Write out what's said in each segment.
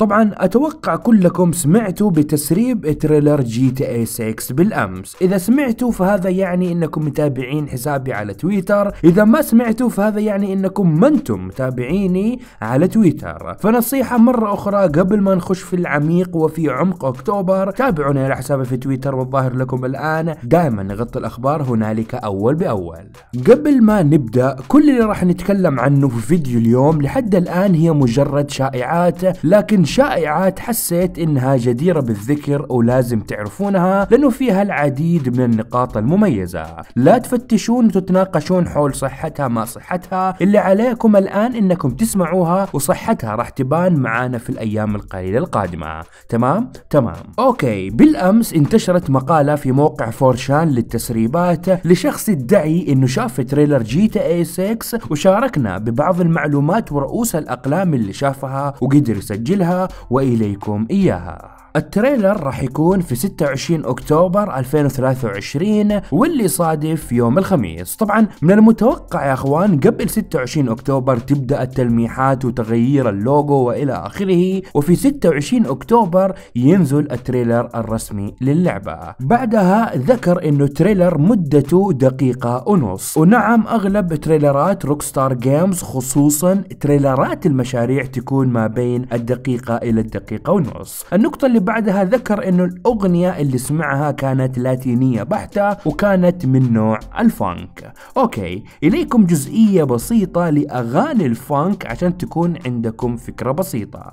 طبعا اتوقع كلكم سمعتوا بتسريب تريلر جي تي اي 6 بالامس اذا سمعتوا فهذا يعني انكم متابعين حسابي على تويتر اذا ما سمعتوا فهذا يعني انكم ما انتم متابعيني على تويتر فنصيحة مرة اخرى قبل ما نخش في العميق وفي عمق اكتوبر تابعونا على حسابي في تويتر والظاهر لكم الان دائما نغطي الاخبار هنالك اول باول قبل ما نبدا كل اللي راح نتكلم عنه في فيديو اليوم لحد الان هي مجرد شائعات لكن شائعات حسيت انها جديرة بالذكر ولازم تعرفونها لانه فيها العديد من النقاط المميزة لا تفتشون وتتناقشون حول صحتها ما صحتها اللي عليكم الان انكم تسمعوها وصحتها راح تبان معانا في الايام القليلة القادمة تمام تمام اوكي بالامس انتشرت مقالة في موقع فورشان للتسريبات لشخص ادعي انه شاف تريلر جي تا اي 6 وشاركنا ببعض المعلومات ورؤوس الاقلام اللي شافها وقدر يسجلها وإليكم إياها التريلر راح يكون في 26 اكتوبر 2023 واللي صادف يوم الخميس طبعا من المتوقع يا اخوان قبل 26 اكتوبر تبدا التلميحات وتغيير اللوجو والى اخره وفي 26 اكتوبر ينزل التريلر الرسمي للعبه بعدها ذكر انه تريلر مدته دقيقه ونص ونعم اغلب تريلرات روكستار جيمز خصوصا تريلرات المشاريع تكون ما بين الدقيقه الى الدقيقه ونص النقطه اللي اللي بعدها ذكر انه الاغنية اللي سمعها كانت لاتينية بحتة وكانت من نوع الفانك اوكي اليكم جزئية بسيطة لاغاني الفانك عشان تكون عندكم فكرة بسيطة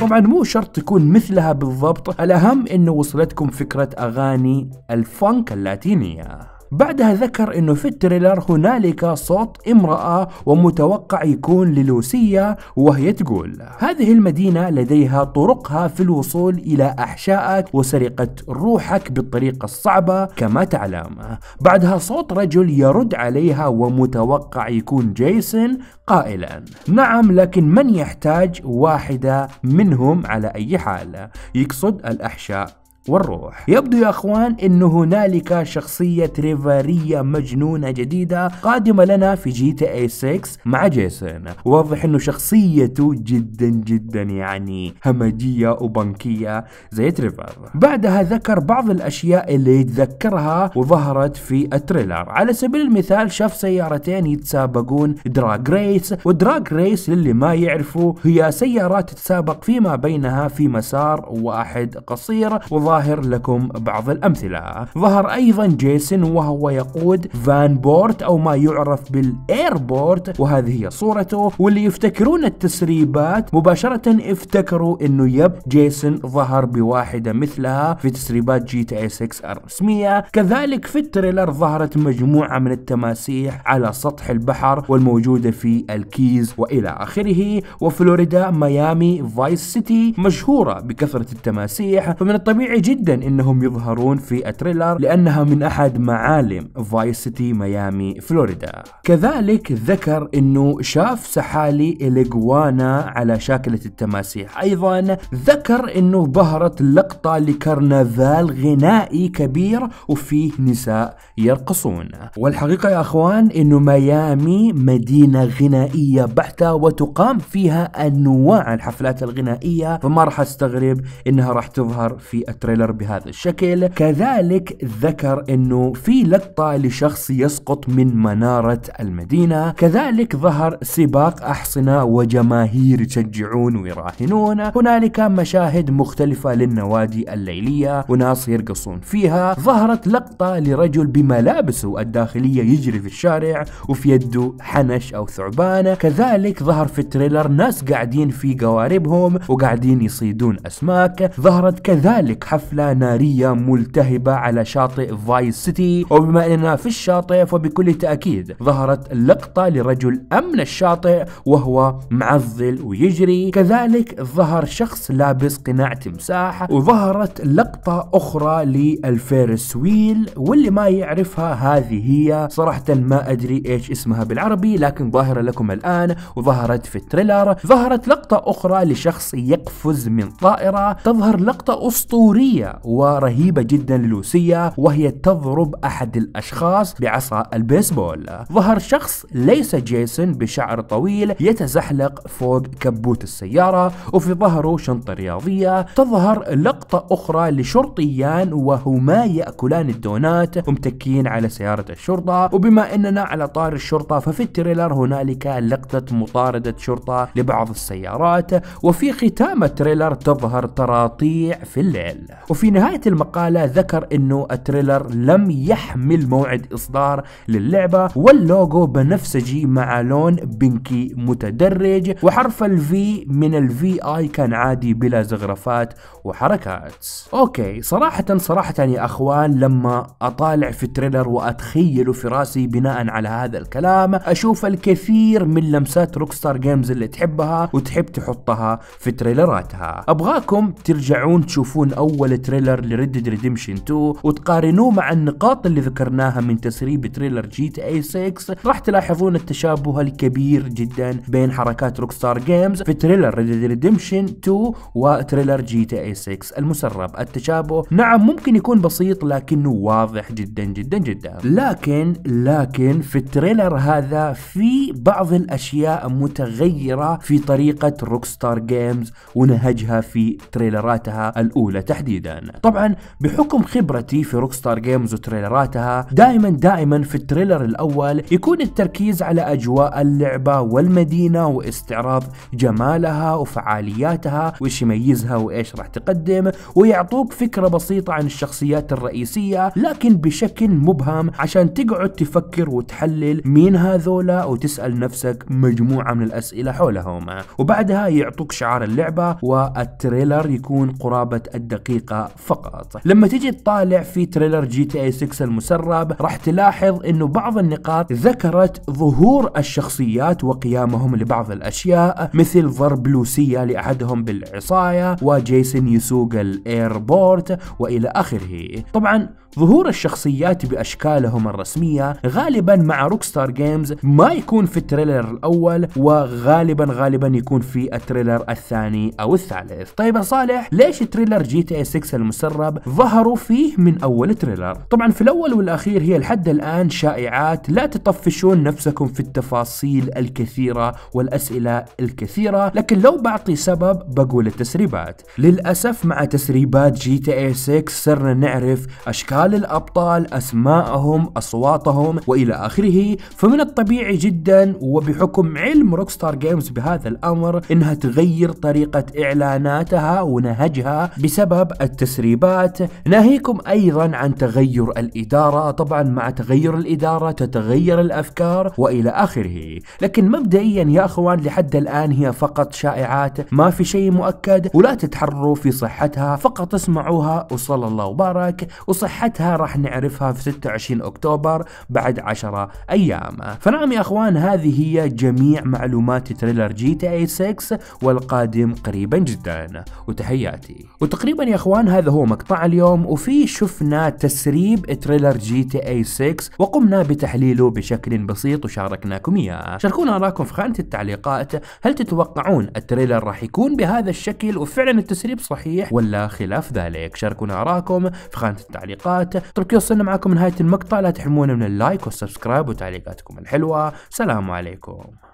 طبعا مو شرط تكون مثلها بالضبط الأهم أنه وصلتكم فكرة أغاني الفانك اللاتينية بعدها ذكر انه في التريلر هنالك صوت امرأة ومتوقع يكون للوسية وهي تقول هذه المدينة لديها طرقها في الوصول الى احشائك وسرقة روحك بالطريقة الصعبة كما تعلم بعدها صوت رجل يرد عليها ومتوقع يكون جيسون قائلا نعم لكن من يحتاج واحدة منهم على اي حال يقصد الاحشاء والروح يبدو يا اخوان انه هنالك شخصية ريفارية مجنونة جديدة قادمة لنا في جي تي اي 6 مع جيسون واضح انه شخصيته جدا جدا يعني همجية وبنكية زي تريفر بعدها ذكر بعض الاشياء اللي يتذكرها وظهرت في التريلر على سبيل المثال شاف سيارتين يتسابقون دراج ريس ودراج ريس للي ما يعرفوا هي سيارات تتسابق فيما بينها في مسار واحد قصير وظهر نظاهر لكم بعض الأمثلة ظهر أيضا جيسون وهو يقود فان بورت أو ما يعرف بالإيربورت وهذه هي صورته واللي يفتكرون التسريبات مباشرة افتكروا أنه يب جيسون ظهر بواحدة مثلها في تسريبات جي تي 6 الرسمية كذلك في التريلر ظهرت مجموعة من التماسيح على سطح البحر والموجودة في الكيز وإلى آخره وفلوريدا ميامي فايس سيتي مشهورة بكثرة التماسيح فمن الطبيعي جدا انهم يظهرون في التريلر لانها من احد معالم فايس سيتي ميامي فلوريدا كذلك ذكر انه شاف سحالي الاجوانا على شاكلة التماسيح ايضا ذكر انه ظهرت لقطة لكرنفال غنائي كبير وفيه نساء يرقصون والحقيقة يا اخوان انه ميامي مدينة غنائية بحتة وتقام فيها انواع الحفلات الغنائية فما راح استغرب انها راح تظهر في التريلر التريلر بهذا الشكل كذلك ذكر انه في لقطة لشخص يسقط من منارة المدينة كذلك ظهر سباق أحصنة وجماهير يشجعون ويراهنون هنالك مشاهد مختلفة للنوادي الليلية وناس يرقصون فيها ظهرت لقطة لرجل بملابسه الداخلية يجري في الشارع وفي يده حنش أو ثعبان كذلك ظهر في التريلر ناس قاعدين في قواربهم وقاعدين يصيدون أسماك ظهرت كذلك حفلة حفلة نارية ملتهبة على شاطئ فايس سيتي وبما أننا في الشاطئ فبكل تأكيد ظهرت لقطة لرجل أمن الشاطئ وهو معضل ويجري كذلك ظهر شخص لابس قناع تمساح وظهرت لقطة أخرى للفيرس ويل واللي ما يعرفها هذه هي صراحة ما أدري إيش اسمها بالعربي لكن ظاهرة لكم الآن وظهرت في التريلر ظهرت لقطة أخرى لشخص يقفز من طائرة تظهر لقطة أسطورية ذكية ورهيبة جدا للوسية وهي تضرب أحد الأشخاص بعصا البيسبول ظهر شخص ليس جيسون بشعر طويل يتزحلق فوق كبوت السيارة وفي ظهره شنطة رياضية تظهر لقطة أخرى لشرطيان وهما يأكلان الدونات ومتكين على سيارة الشرطة وبما أننا على طار الشرطة ففي التريلر هنالك لقطة مطاردة شرطة لبعض السيارات وفي ختام التريلر تظهر تراطيع في الليل وفي نهاية المقالة ذكر انه التريلر لم يحمل موعد اصدار للعبة واللوجو بنفسجي مع لون بنكي متدرج وحرف الفي من الفي اي كان عادي بلا زغرفات وحركات اوكي صراحة صراحة يا اخوان لما اطالع في التريلر واتخيله في راسي بناء على هذا الكلام اشوف الكثير من لمسات روكستار جيمز اللي تحبها وتحب تحطها في تريلراتها ابغاكم ترجعون تشوفون اول أول تريلر لريد ديد ريديمشن 2 وتقارنوه مع النقاط اللي ذكرناها من تسريب تريلر جي تي اي 6 راح تلاحظون التشابه الكبير جدا بين حركات روك ستار جيمز في تريلر ريد ديد ريديمشن 2 وتريلر جي تي اي 6 المسرب التشابه نعم ممكن يكون بسيط لكنه واضح جدا جدا جدا لكن لكن في التريلر هذا في بعض الاشياء متغيره في طريقه روك ستار جيمز ونهجها في تريلراتها الاولى تحديدا جديدا طبعا بحكم خبرتي في روكستار جيمز وتريلراتها دائما دائما في التريلر الاول يكون التركيز على اجواء اللعبه والمدينه واستعراض جمالها وفعالياتها وش يميزها وايش راح تقدم ويعطوك فكره بسيطه عن الشخصيات الرئيسيه لكن بشكل مبهم عشان تقعد تفكر وتحلل مين هذولا وتسال نفسك مجموعه من الاسئله حولهم وبعدها يعطوك شعار اللعبه والتريلر يكون قرابه الدقيقه دقيقة فقط لما تجي تطالع في تريلر جي تي اي 6 المسرب راح تلاحظ انه بعض النقاط ذكرت ظهور الشخصيات وقيامهم لبعض الاشياء مثل ضرب لوسيا لاحدهم بالعصاية وجيسون يسوق الايربورت والى اخره طبعا ظهور الشخصيات بأشكالهم الرسمية غالبا مع روكستار جيمز ما يكون في التريلر الأول وغالبا غالبا يكون في التريلر الثاني أو الثالث طيب يا صالح ليش تريلر جي تي اي 6 المسرب ظهروا فيه من أول تريلر طبعا في الأول والأخير هي لحد الآن شائعات لا تطفشون نفسكم في التفاصيل الكثيرة والأسئلة الكثيرة لكن لو بعطي سبب بقول التسريبات للأسف مع تسريبات جي تي اي 6 صرنا نعرف أشكال أمثال الأبطال أسماءهم أصواتهم وإلى آخره فمن الطبيعي جدا وبحكم علم روكستار جيمز بهذا الأمر أنها تغير طريقة إعلاناتها ونهجها بسبب التسريبات ناهيكم أيضا عن تغير الإدارة طبعا مع تغير الإدارة تتغير الأفكار وإلى آخره لكن مبدئيا يا أخوان لحد الآن هي فقط شائعات ما في شيء مؤكد ولا تتحروا في صحتها فقط اسمعوها وصلى الله وبارك وصحتها ساعتها راح نعرفها في 26 أكتوبر بعد 10 أيام فنعم يا أخوان هذه هي جميع معلومات تريلر جي تي اي 6 والقادم قريبا جدا وتحياتي وتقريبا يا أخوان هذا هو مقطع اليوم وفي شفنا تسريب تريلر جي تي اي 6 وقمنا بتحليله بشكل بسيط وشاركناكم إياه شاركونا أراكم في خانة التعليقات هل تتوقعون التريلر راح يكون بهذا الشكل وفعلا التسريب صحيح ولا خلاف ذلك شاركونا أراكم في خانة التعليقات وتعليقاته طب كذا وصلنا معكم نهاية المقطع لا تحرمونا من اللايك والسبسكرايب وتعليقاتكم الحلوة سلام عليكم